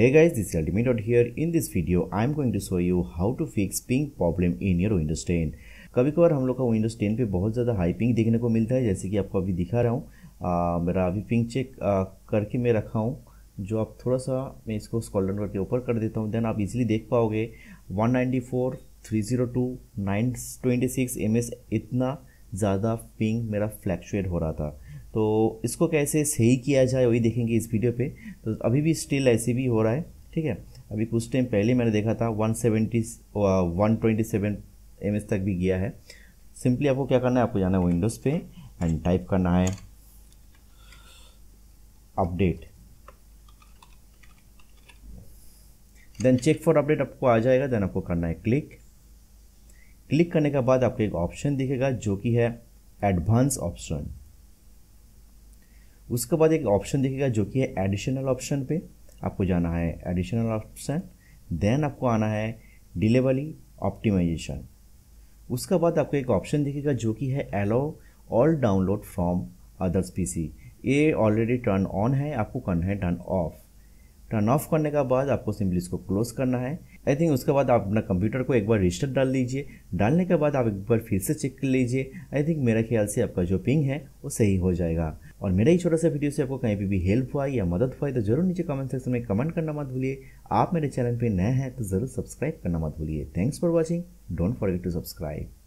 Hey guys, this is Ultimate here. In this video, I am going to show you how to fix ping problem in your Windows 10. कभी कभार हम लोग का Windows 10 पे बहुत ज़्यादा हाई पिंग देखने को मिलता है जैसे कि आपको अभी दिखा रहा हूँ मेरा अभी पिंग चेक आ, करके मैं रखा हूँ जो आप थोड़ा सा मैं इसको स्कॉल डाउन करके ऊपर कर देता हूँ देन आप इजीली देख पाओगे 194, 302, 926 ms इतना ज़्यादा पिंग मेरा फ्लैक्चुएट हो रहा था तो इसको कैसे सही किया जाए वही देखेंगे इस वीडियो पे तो अभी भी स्टिल ऐसे भी हो रहा है ठीक है अभी कुछ टाइम पहले मैंने देखा था 170 सेवेंटी वन तक भी गया है सिंपली आपको क्या करना है आपको जाना है विंडोज़ पे एंड टाइप करना है update then check for update आपको आ जाएगा देन आपको करना है क्लिक क्लिक करने के बाद आपको एक ऑप्शन दिखेगा जो कि है एडवांस ऑप्शन उसके बाद एक ऑप्शन दिखेगा जो कि है एडिशनल ऑप्शन पे आपको जाना है एडिशनल ऑप्शन देन आपको आना है डिलीवरी ऑप्टिमाइजेशन उसके बाद आपको एक ऑप्शन दिखेगा जो कि है allow all download from others PC ये ऑलरेडी टर्न ऑन है आपको करना है टर्न ऑफ टर्न ऑफ करने के बाद आपको सिंपली इसको क्लोज करना है आई थिंक उसके बाद आप अपना कंप्यूटर को एक बार रजिस्टर डाल दीजिए डालने के बाद आप एक बार फिर से चेक कर लीजिए आई थिंक मेरे ख्याल से आपका जो पिंग है वो सही हो जाएगा और मेरा ही छोटा सा वीडियो से आपको कहीं पर भी हेल्प हुआ या मदद हुआ तो जरूर नीचे कमेंट सेक्शन में कमेंट करना मत भूलिए आप मेरे चैनल पर नए हैं तो ज़रूर सब्सक्राइब करना मत भूलिए thanks for watching don't forget to subscribe